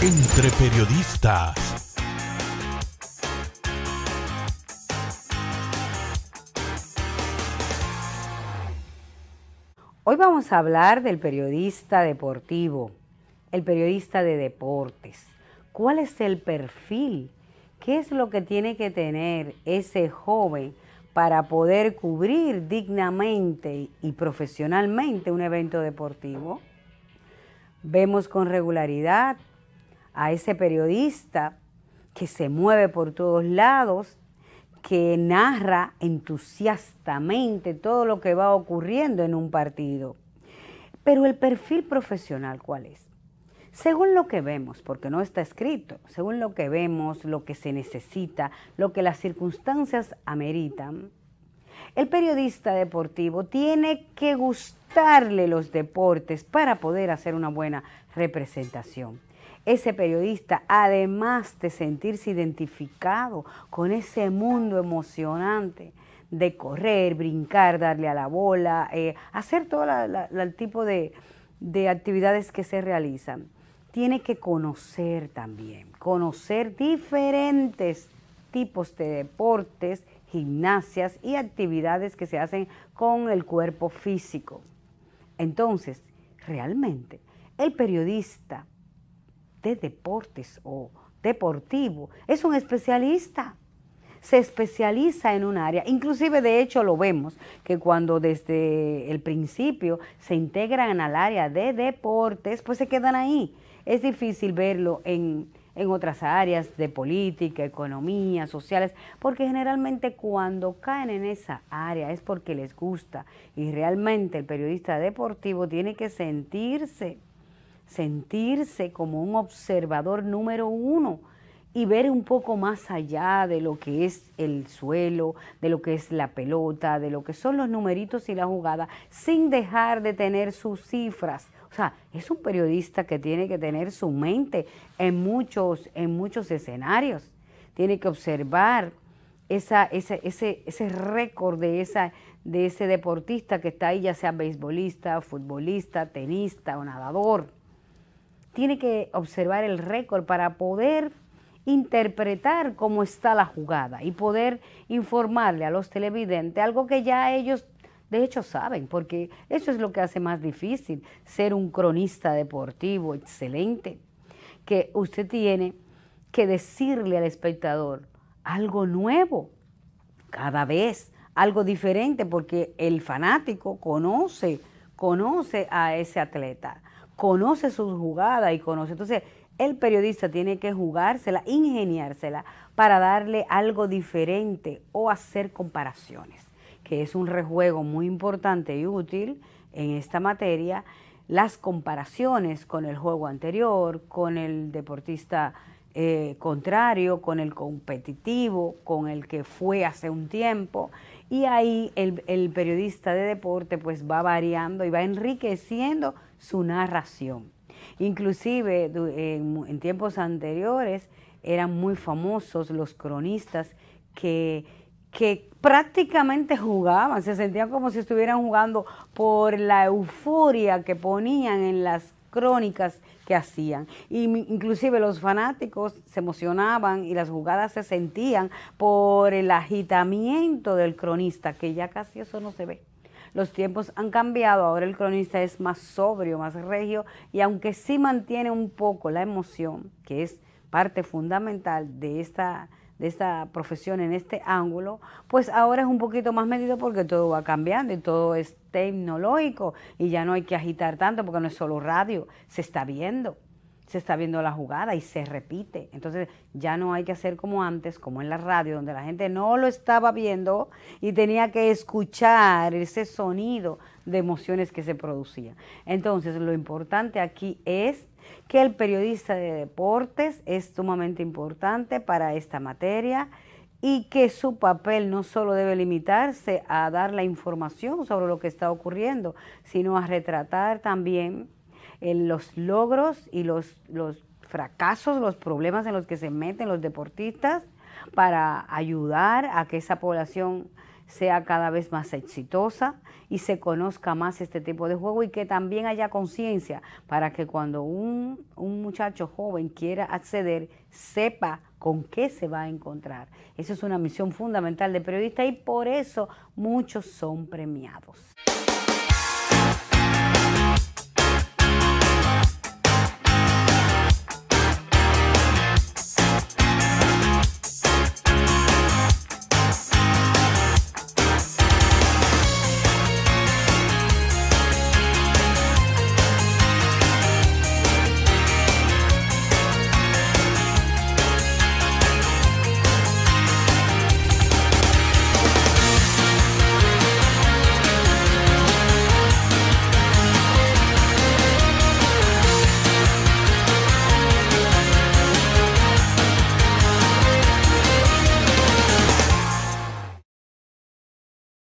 Entre periodistas. Hoy vamos a hablar del periodista deportivo, el periodista de deportes. ¿Cuál es el perfil? ¿Qué es lo que tiene que tener ese joven para poder cubrir dignamente y profesionalmente un evento deportivo? Vemos con regularidad a ese periodista que se mueve por todos lados, que narra entusiastamente todo lo que va ocurriendo en un partido. Pero el perfil profesional, ¿cuál es? Según lo que vemos, porque no está escrito, según lo que vemos, lo que se necesita, lo que las circunstancias ameritan, el periodista deportivo tiene que gustarle los deportes para poder hacer una buena representación ese periodista, además de sentirse identificado con ese mundo emocionante de correr, brincar, darle a la bola, eh, hacer todo el tipo de, de actividades que se realizan, tiene que conocer también, conocer diferentes tipos de deportes, gimnasias y actividades que se hacen con el cuerpo físico. Entonces, realmente, el periodista de deportes o deportivo, es un especialista. Se especializa en un área. Inclusive, de hecho, lo vemos, que cuando desde el principio se integran al área de deportes, pues se quedan ahí. Es difícil verlo en, en otras áreas de política, economía, sociales, porque generalmente cuando caen en esa área es porque les gusta y realmente el periodista deportivo tiene que sentirse sentirse como un observador número uno y ver un poco más allá de lo que es el suelo, de lo que es la pelota, de lo que son los numeritos y la jugada, sin dejar de tener sus cifras. O sea, es un periodista que tiene que tener su mente en muchos, en muchos escenarios. Tiene que observar esa, ese, ese récord de, esa, de ese deportista que está ahí, ya sea beisbolista, futbolista, tenista o nadador tiene que observar el récord para poder interpretar cómo está la jugada y poder informarle a los televidentes algo que ya ellos de hecho saben, porque eso es lo que hace más difícil ser un cronista deportivo excelente, que usted tiene que decirle al espectador algo nuevo cada vez, algo diferente, porque el fanático conoce, conoce a ese atleta conoce su jugada y conoce. Entonces, el periodista tiene que jugársela, ingeniársela para darle algo diferente o hacer comparaciones, que es un rejuego muy importante y útil en esta materia, las comparaciones con el juego anterior, con el deportista eh, contrario, con el competitivo, con el que fue hace un tiempo. Y ahí el, periodista de deporte pues va variando y va enriqueciendo su narración. Inclusive en, tiempos anteriores eran muy famosos los cronistas que, que prácticamente jugaban, se sentían como si estuvieran jugando por la euforia que ponían en las crónicas que hacían. Y inclusive los fanáticos se emocionaban y las jugadas se sentían por el agitamiento del cronista, que ya casi eso no se ve. Los tiempos han cambiado, ahora el cronista es más sobrio, más regio y aunque sí mantiene un poco la emoción, que es parte fundamental de esta de esta profesión en este ángulo, pues ahora es un poquito más medido porque todo va cambiando y todo es tecnológico y ya no hay que agitar tanto porque no es solo radio, se está viendo se está viendo la jugada y se repite. Entonces ya no hay que hacer como antes, como en la radio, donde la gente no lo estaba viendo y tenía que escuchar ese sonido de emociones que se producía Entonces lo importante aquí es que el periodista de deportes es sumamente importante para esta materia y que su papel no solo debe limitarse a dar la información sobre lo que está ocurriendo, sino a retratar también en eh, los logros y los, los fracasos, los problemas en los que se meten los deportistas para ayudar a que esa población sea cada vez más exitosa y se conozca más este tipo de juego y que también haya conciencia para que cuando un, un, muchacho joven quiera acceder, sepa con qué se va a encontrar. Esa es una misión fundamental de periodista y por eso muchos son premiados.